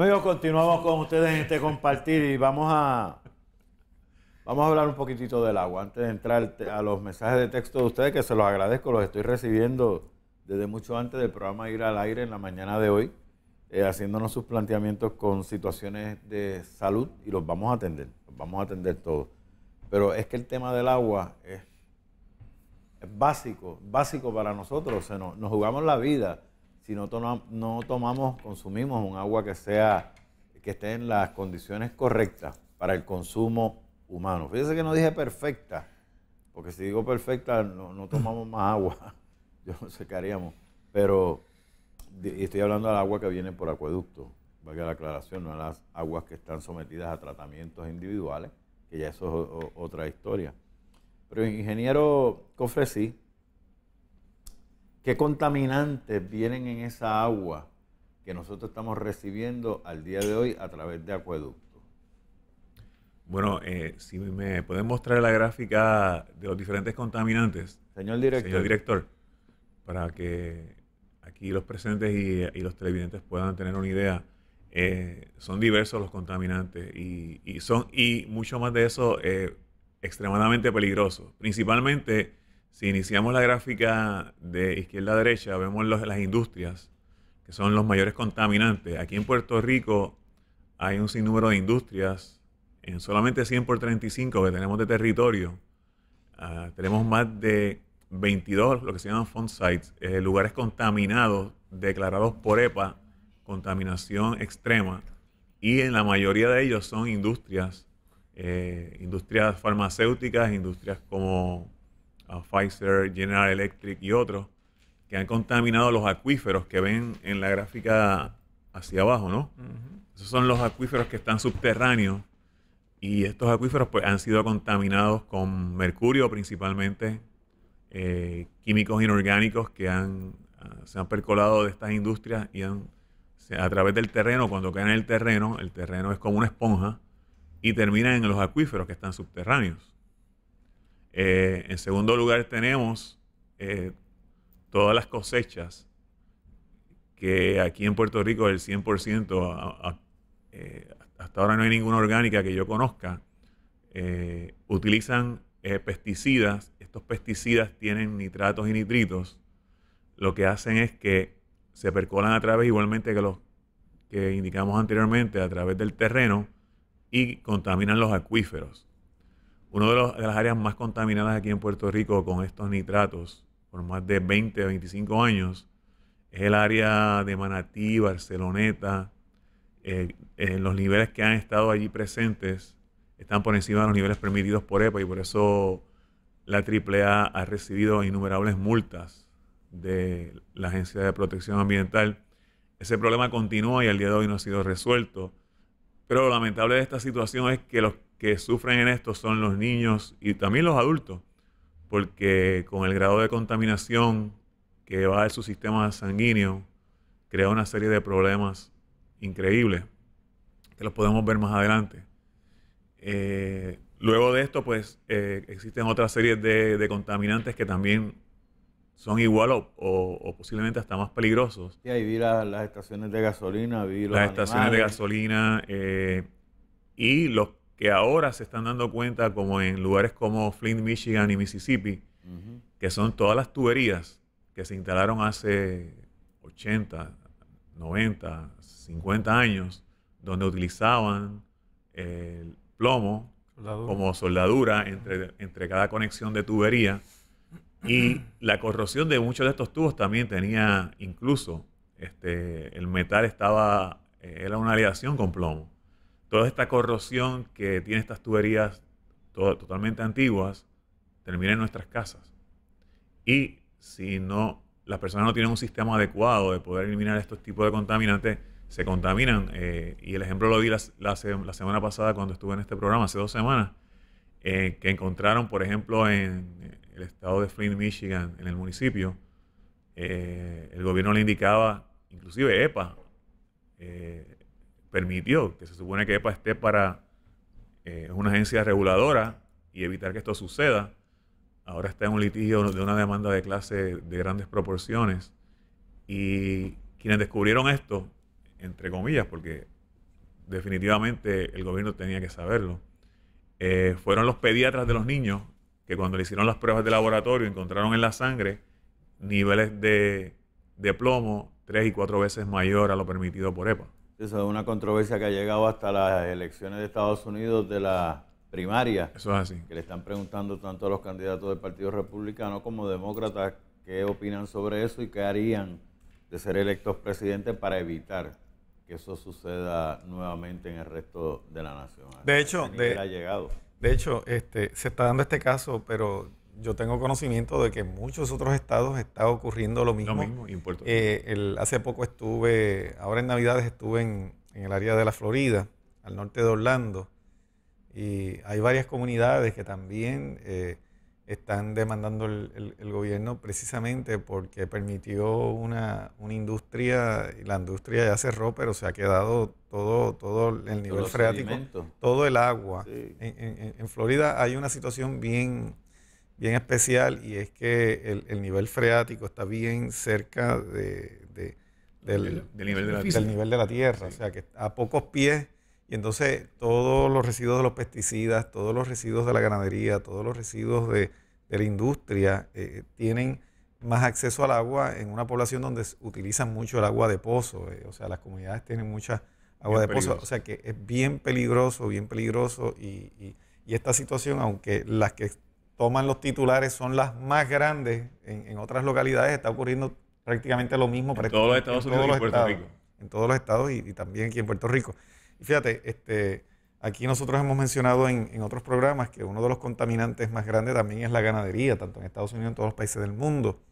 Amigos, continuamos con ustedes en este compartir y vamos a, vamos a hablar un poquitito del agua antes de entrar a los mensajes de texto de ustedes, que se los agradezco, los estoy recibiendo desde mucho antes del programa Ir al Aire en la mañana de hoy, eh, haciéndonos sus planteamientos con situaciones de salud y los vamos a atender, los vamos a atender todos. Pero es que el tema del agua es, básico, básico para nosotros, nos jugamos la vida si no, tomamos, consumimos un agua que sea, que esté en las condiciones correctas para el consumo humano. Fíjense que no dije perfecta, porque si digo perfecta no, tomamos más agua, yo no sé qué haríamos, pero estoy hablando del agua que viene por acueducto, valga la aclaración, no a las aguas que están sometidas a tratamientos individuales, que ya eso es otra historia. Pero ingeniero Cofresí, ¿Qué contaminantes vienen en esa agua que nosotros estamos recibiendo al día de hoy a través de acueductos? Bueno, eh, si me pueden mostrar la gráfica de los diferentes contaminantes. Señor director. Señor director, para que aquí los presentes y, los televidentes puedan tener una idea. Eh, son diversos los contaminantes y, son, y mucho más de eso, eh, extremadamente peligrosos. Principalmente si iniciamos la gráfica de izquierda a derecha, vemos las industrias, que son los mayores contaminantes. Aquí en Puerto Rico hay un sinnúmero de industrias, en solamente 100 por 35 que tenemos de territorio. Ah, tenemos más de 22, lo que se llaman font sites, eh, lugares contaminados, declarados por EPA, contaminación extrema, y en la mayoría de ellos son industrias, eh, industrias farmacéuticas, industrias como a Pfizer, General Electric y otros, que han contaminado los acuíferos que ven en la gráfica hacia abajo, ¿no? Esos son los acuíferos que están subterráneos y estos acuíferos pues, han sido contaminados con mercurio principalmente, eh, químicos inorgánicos que han, ah, se han percolado de estas industrias y han, a través del terreno, cuando caen en el terreno, el terreno es como una esponja y terminan en los acuíferos que están subterráneos. Eh, en segundo lugar tenemos eh, todas las cosechas que aquí en Puerto Rico el 100%, eh, hasta ahora no hay ninguna orgánica que yo conozca, utilizan pesticidas. Estos pesticidas tienen nitratos y nitritos. Lo que hacen es que se percolan a través igualmente que los que indicamos anteriormente a través del terreno y contaminan los acuíferos. Una de, las áreas más contaminadas aquí en Puerto Rico con estos nitratos por más de 20, 25 años es el área de Manatí, Barceloneta. Eh, eh, los niveles que han estado allí presentes están por encima de los niveles permitidos por EPA y por eso la AAA ha recibido innumerables multas de la Agencia de Protección Ambiental. Ese problema continúa y al día de hoy no ha sido resuelto. Pero lo lamentable de esta situación es que los que sufren en esto son los niños y también los adultos, porque con el grado de contaminación que va de su sistema sanguíneo, crea una serie de problemas increíbles que los podemos ver más adelante. Eh, luego de esto, pues eh, existen otras series de contaminantes que también son igual o, posiblemente hasta más peligrosos. Y ahí vi las estaciones de gasolina, vi los Las estaciones de gasolina eh, y los que ahora se están dando cuenta, como en lugares como Flint, Michigan y Mississippi, que son todas las tuberías que se instalaron hace 80, 90, 50 años, donde utilizaban eh, el plomo como soldadura entre, entre cada conexión de tubería y la corrosión de muchos de estos tubos también tenía incluso, este, el metal estaba, eh, era una aleación con plomo. Toda esta corrosión que tiene estas tuberías totalmente antiguas termina en nuestras casas. Y si no, las personas no tienen un sistema adecuado de poder eliminar estos tipos de contaminantes, se contaminan. Eh, y el ejemplo lo vi la, la, semana pasada cuando estuve en este programa, hace dos semanas, eh, que encontraron, por ejemplo, en, el estado de Flint, Michigan, en el municipio, eh, el gobierno le indicaba, inclusive EPA, eh, permitió que se supone que EPA esté para eh, una agencia reguladora y evitar que esto suceda. Ahora está en un litigio de una demanda de clase de grandes proporciones. Y quienes descubrieron esto, entre comillas, porque definitivamente el gobierno tenía que saberlo, fueron los pediatras de los niños que cuando le hicieron las pruebas de laboratorio encontraron en la sangre niveles de, de plomo tres y cuatro veces mayor a lo permitido por EPA. Esa es una controversia que ha llegado hasta las elecciones de Estados Unidos de la primaria. Eso es así. Que le están preguntando tanto a los candidatos del Partido Republicano como demócratas qué opinan sobre eso y qué harían de ser electos presidentes para evitar que eso suceda nuevamente en el resto de la nación. De hecho, de, ha llegado. De hecho, este, se está dando este caso, pero yo tengo conocimiento de que en muchos otros estados está ocurriendo lo mismo. Lo mismo, eh, el, hace poco estuve, ahora en Navidades estuve en, el área de la Florida, al norte de Orlando, y hay varias comunidades que también eh, están demandando el, el, gobierno precisamente porque permitió una, industria, y la industria ya cerró, pero se ha quedado todo, todo el nivel freático, todo el agua. En, en, Florida hay una situación bien, bien especial y es que el, el nivel freático está bien cerca de, del, nivel de la, del, nivel de la, tierra, o sea que a pocos pies y entonces todos los residuos de los pesticidas, todos los residuos de la ganadería, todos los residuos de, la industria eh, tienen más acceso al agua en una población donde utilizan mucho el agua de pozo. Eh, o sea, las comunidades tienen mucha agua de pozo. O sea que es bien peligroso, bien peligroso. Y, esta situación, aunque las que toman los titulares son las más grandes en, otras localidades, está ocurriendo prácticamente lo mismo en todos los Estados Puerto Rico. En todos los estados y también aquí en Puerto Rico. Fíjate, este, aquí nosotros hemos mencionado en, otros programas que uno de los contaminantes más grandes también es la ganadería, tanto en Estados Unidos como en todos los países del mundo.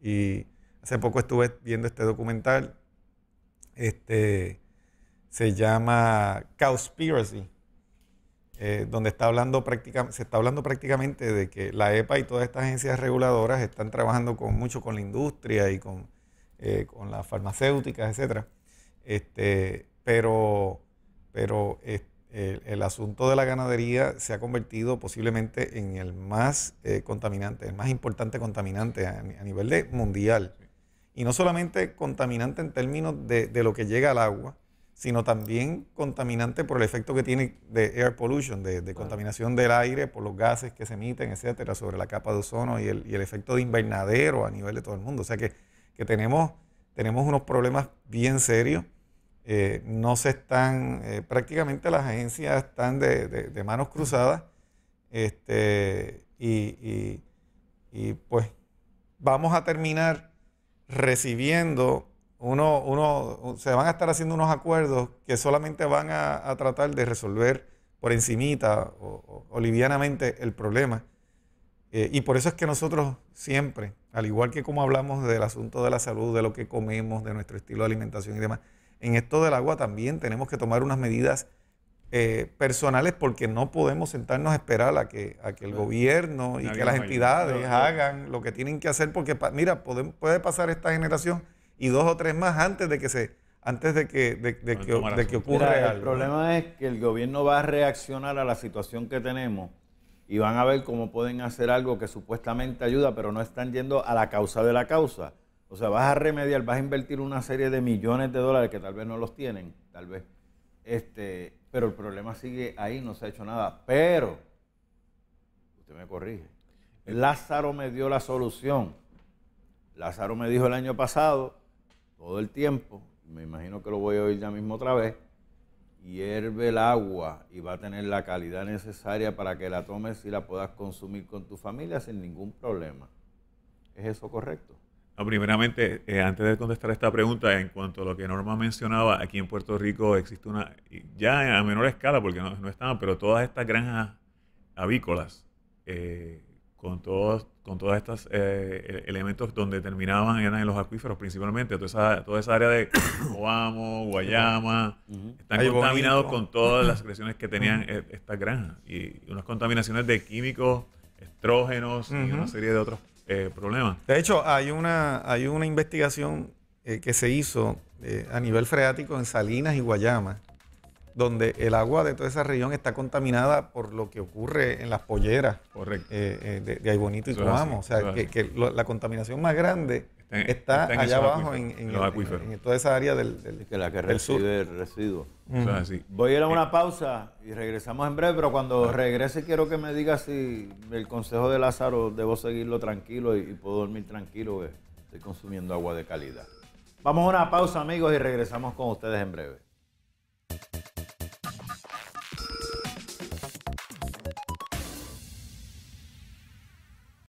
Y hace poco estuve viendo este documental, este, se llama Cowspiracy, eh, donde está hablando práctica, se está hablando prácticamente de que la EPA y todas estas agencias reguladoras están trabajando mucho con la industria y con, eh, las farmacéuticas, etc. Este, pero pero eh, el, asunto de la ganadería se ha convertido posiblemente en el más eh, contaminante, el más importante contaminante a, nivel de mundial. Y no solamente contaminante en términos de, lo que llega al agua, sino también contaminante por el efecto que tiene de air pollution, de, contaminación del aire por los gases que se emiten, etcétera, sobre la capa de ozono y el, efecto de invernadero a nivel de todo el mundo. O sea que, que tenemos, tenemos unos problemas bien serios eh, no se están, eh, prácticamente las agencias están de, manos cruzadas este, y, pues vamos a terminar recibiendo uno, se van a estar haciendo unos acuerdos que solamente van a, tratar de resolver por encimita o, livianamente el problema. Eh, y por eso es que nosotros siempre, al igual que como hablamos del asunto de la salud, de lo que comemos, de nuestro estilo de alimentación y demás, en esto del agua también tenemos que tomar unas medidas eh, personales porque no podemos sentarnos a esperar a que, a que el gobierno y que las entidades hagan lo que tienen que hacer porque, mira, puede, puede pasar esta generación y dos o tres más antes de que se antes de que, de, que, ocurra algo. El problema es que el gobierno va a reaccionar a la situación que tenemos y van a ver cómo pueden hacer algo que supuestamente ayuda, pero no están yendo a la causa de la causa. O sea, vas a remediar, vas a invertir una serie de millones de dólares que tal vez no los tienen, tal vez. Este, pero el problema sigue ahí, no se ha hecho nada. Pero, usted me corrige, Lázaro me dio la solución. Lázaro me dijo el año pasado, todo el tiempo, me imagino que lo voy a oír ya mismo otra vez, hierve el agua y va a tener la calidad necesaria para que la tomes y la puedas consumir con tu familia sin ningún problema. ¿Es eso correcto? primeramente, eh, antes de contestar esta pregunta, en cuanto a lo que Norma mencionaba, aquí en Puerto Rico existe una, ya a menor escala, porque no, no pero todas estas granjas avícolas, eh, con todos con todas estas eh, e-, elementos donde terminaban eran en los acuíferos principalmente, toda esa, toda esa área de Coamo, Guayama, están contaminados con todas las secreciones que tenían e-, estas granjas y unas contaminaciones de químicos, estrógenos y una serie de otros eh, De hecho, hay una, hay una investigación eh, que se hizo eh, a nivel freático en Salinas y Guayama, donde el agua de toda esa región está contaminada por lo que ocurre en las polleras eh, de, de Aybonito y Coamo. O sea, que, la contaminación más grande está, allá abajo en, en, toda esa área del, que la que recibe sur. Voy a ir a una pausa y regresamos en breve, pero cuando regrese quiero que me diga si el consejo de Lázaro debo seguirlo tranquilo y, puedo dormir tranquilo, estoy consumiendo agua de calidad. Vamos a una pausa amigos y regresamos con ustedes en breve.